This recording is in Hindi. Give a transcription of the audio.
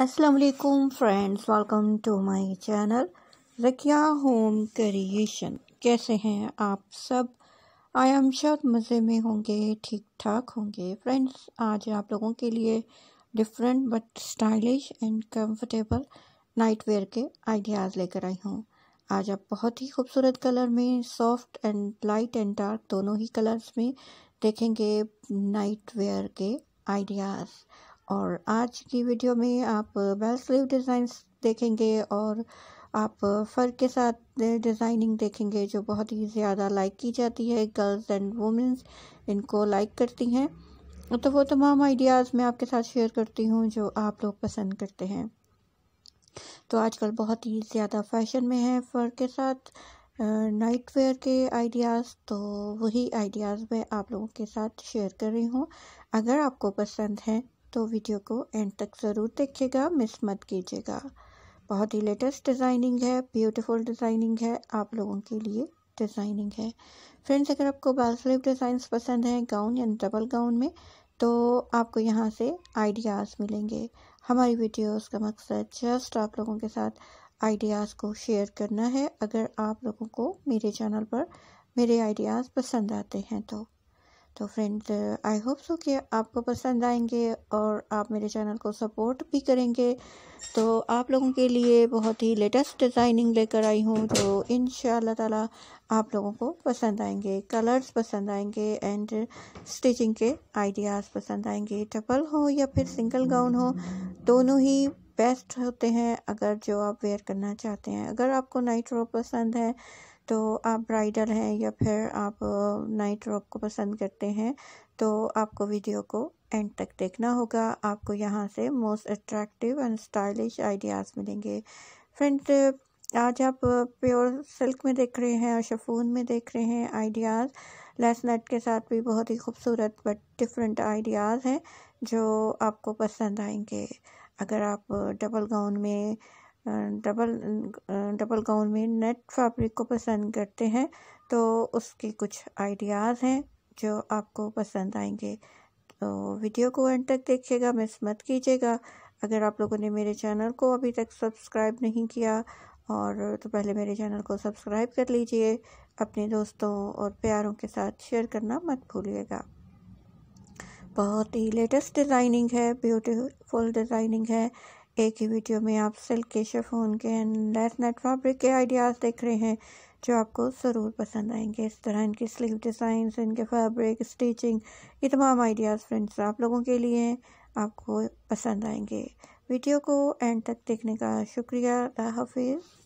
असलकुम friends welcome to my channel Rakiya home creation कैसे हैं आप सब आई एम श्योर मज़े में होंगे ठीक ठाक होंगे फ्रेंड्स आज आप लोगों के लिए different but stylish and comfortable night wear के आइडियाज़ लेकर आई हूँ आज आप बहुत ही खूबसूरत कलर में soft and light and dark दोनों ही कलर्स में देखेंगे नाइट वेयर के आइडियाज़ और आज की वीडियो में आप बेल स्लीव डिज़ाइंस देखेंगे और आप फ़र के साथ डिज़ाइनिंग देखेंगे जो बहुत ही ज़्यादा लाइक की जाती है गर्ल्स एंड वुमेंस इनको लाइक करती हैं तो वो तमाम आइडियाज़ मैं आपके साथ शेयर करती हूँ जो आप लोग पसंद करते हैं तो आजकल बहुत ही ज़्यादा फैशन में है फ़र के साथ नाइट वेयर के आइडियाज़ तो वही आइडियाज़ मैं आप लोगों के साथ शेयर कर रही हूँ अगर आपको पसंद है तो वीडियो को एंड तक ज़रूर देखिएगा मिस मत कीजिएगा बहुत ही लेटेस्ट डिज़ाइनिंग है ब्यूटीफुल डिज़ाइनिंग है आप लोगों के लिए डिज़ाइनिंग है फ्रेंड्स अगर आपको बाल डिज़ाइन पसंद हैं गाउन या डबल गाउन में तो आपको यहाँ से आइडियाज़ मिलेंगे हमारी वीडियोस का मकसद जस्ट आप लोगों के साथ आइडियाज़ को शेयर करना है अगर आप लोगों को मेरे चैनल पर मेरे आइडियाज़ पसंद आते हैं तो तो फ्रेंड आई होप सो कि आपको पसंद आएंगे और आप मेरे चैनल को सपोर्ट भी करेंगे तो आप लोगों के लिए बहुत ही लेटेस्ट डिज़ाइनिंग लेकर आई हूँ तो इन ताला आप लोगों को पसंद आएंगे कलर्स पसंद आएंगे एंड स्टिचिंग के आइडियाज़ पसंद आएंगे टपल हो या फिर सिंगल गाउन हो दोनों ही बेस्ट होते हैं अगर जो आप वेयर करना चाहते हैं अगर आपको नाइट रो पसंद है तो आप ब्राइडल हैं या फिर आप नाइट रॉक को पसंद करते हैं तो आपको वीडियो को एंड तक देखना होगा आपको यहाँ से most attractive and stylish ideas मिलेंगे फ्रेंड्स आज आप प्योर सिल्क में देख रहे हैं और शफून में देख रहे हैं आइडियाज़ लेस नेट के साथ भी बहुत ही खूबसूरत बट डिफरेंट आइडियाज़ हैं जो आपको पसंद आएंगे अगर आप डबल गाउन में डबल डबल गाउन में नेट फैब्रिक को पसंद करते हैं तो उसके कुछ आइडियाज़ हैं जो आपको पसंद आएंगे तो वीडियो को एंड तक देखिएगा मिस मत कीजिएगा अगर आप लोगों ने मेरे चैनल को अभी तक सब्सक्राइब नहीं किया और तो पहले मेरे चैनल को सब्सक्राइब कर लीजिए अपने दोस्तों और प्यारों के साथ शेयर करना मत भूलिएगा बहुत ही लेटेस्ट डिज़ाइनिंग है ब्यूटीफुल डिज़ाइनिंग है एक ही वीडियो में आप सिल्क के शेफोन के लेस नेट फैब्रिक के आइडियाज़ देख रहे हैं जो आपको ज़रूर पसंद आएंगे इस तरह इनकी स्लीव डिज़ाइंस इनके फैब्रिक स्टिचिंग ये तमाम आइडियाज़ फ्रेंड्स आप लोगों के लिए आपको पसंद आएंगे वीडियो को एंड तक देखने का शुक्रिया हाफिज़